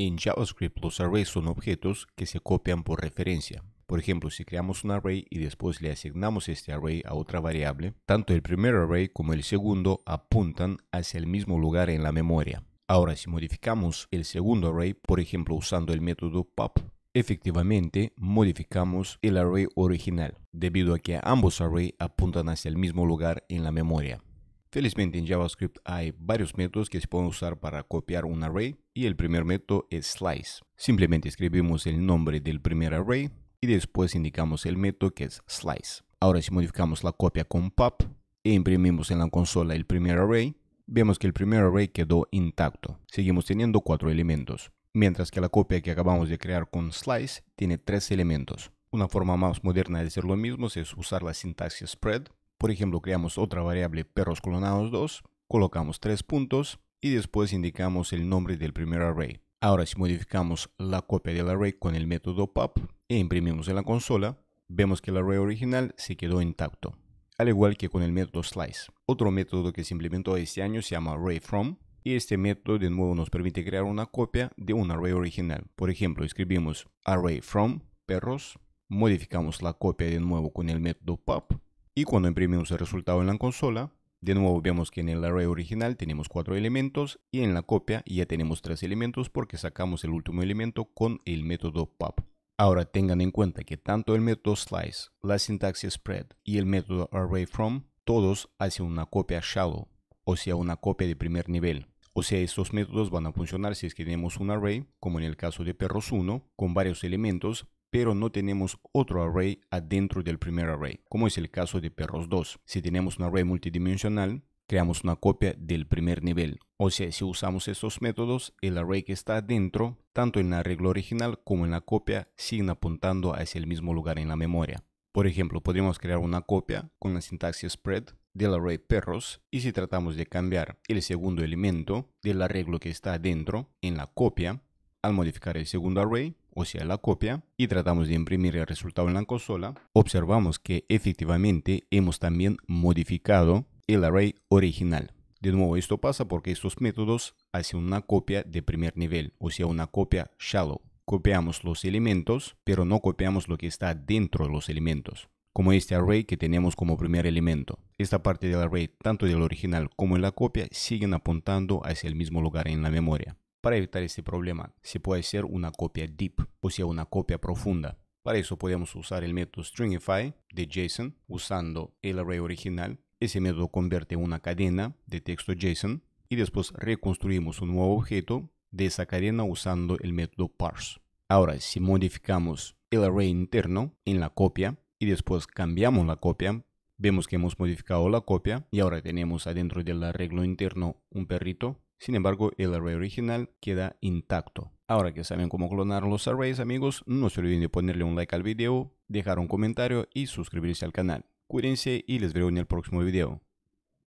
En JavaScript los arrays son objetos que se copian por referencia. Por ejemplo, si creamos un array y después le asignamos este array a otra variable, tanto el primer array como el segundo apuntan hacia el mismo lugar en la memoria. Ahora, si modificamos el segundo array, por ejemplo usando el método pop, efectivamente modificamos el array original, debido a que ambos arrays apuntan hacia el mismo lugar en la memoria. Felizmente en JavaScript hay varios métodos que se pueden usar para copiar un array y el primer método es slice. Simplemente escribimos el nombre del primer array y después indicamos el método que es slice. Ahora si modificamos la copia con pop e imprimimos en la consola el primer array, vemos que el primer array quedó intacto. Seguimos teniendo cuatro elementos, mientras que la copia que acabamos de crear con slice tiene tres elementos. Una forma más moderna de hacer lo mismo es usar la sintaxis spread, por ejemplo, creamos otra variable perros clonados 2, colocamos tres puntos y después indicamos el nombre del primer array. Ahora si modificamos la copia del array con el método pop e imprimimos en la consola, vemos que el array original se quedó intacto, al igual que con el método slice. Otro método que se implementó este año se llama arrayFrom y este método de nuevo nos permite crear una copia de un array original. Por ejemplo, escribimos array from perros, modificamos la copia de nuevo con el método pop y cuando imprimimos el resultado en la consola, de nuevo vemos que en el array original tenemos cuatro elementos y en la copia ya tenemos tres elementos porque sacamos el último elemento con el método pop. Ahora tengan en cuenta que tanto el método slice, la sintaxis spread y el método array from todos hacen una copia shallow, o sea una copia de primer nivel. O sea, estos métodos van a funcionar si es que tenemos un array, como en el caso de perros1, con varios elementos, pero no tenemos otro array adentro del primer array, como es el caso de perros 2. Si tenemos un array multidimensional, creamos una copia del primer nivel. O sea, si usamos estos métodos, el array que está adentro, tanto en el arreglo original como en la copia, siguen apuntando hacia el mismo lugar en la memoria. Por ejemplo, podríamos crear una copia con la sintaxis spread del array perros y si tratamos de cambiar el segundo elemento del arreglo que está adentro en la copia, al modificar el segundo array, o sea la copia, y tratamos de imprimir el resultado en la consola, observamos que efectivamente hemos también modificado el array original. De nuevo, esto pasa porque estos métodos hacen una copia de primer nivel, o sea, una copia shallow. Copiamos los elementos, pero no copiamos lo que está dentro de los elementos, como este array que tenemos como primer elemento. Esta parte del array, tanto del original como en la copia, siguen apuntando hacia el mismo lugar en la memoria. Para evitar este problema, se puede hacer una copia deep, o sea, una copia profunda. Para eso podemos usar el método stringify de JSON usando el array original. Ese método convierte una cadena de texto JSON y después reconstruimos un nuevo objeto de esa cadena usando el método parse. Ahora, si modificamos el array interno en la copia y después cambiamos la copia, vemos que hemos modificado la copia y ahora tenemos adentro del arreglo interno un perrito sin embargo, el array original queda intacto. Ahora que saben cómo clonar los arrays, amigos, no se olviden de ponerle un like al video, dejar un comentario y suscribirse al canal. Cuídense y les veo en el próximo video.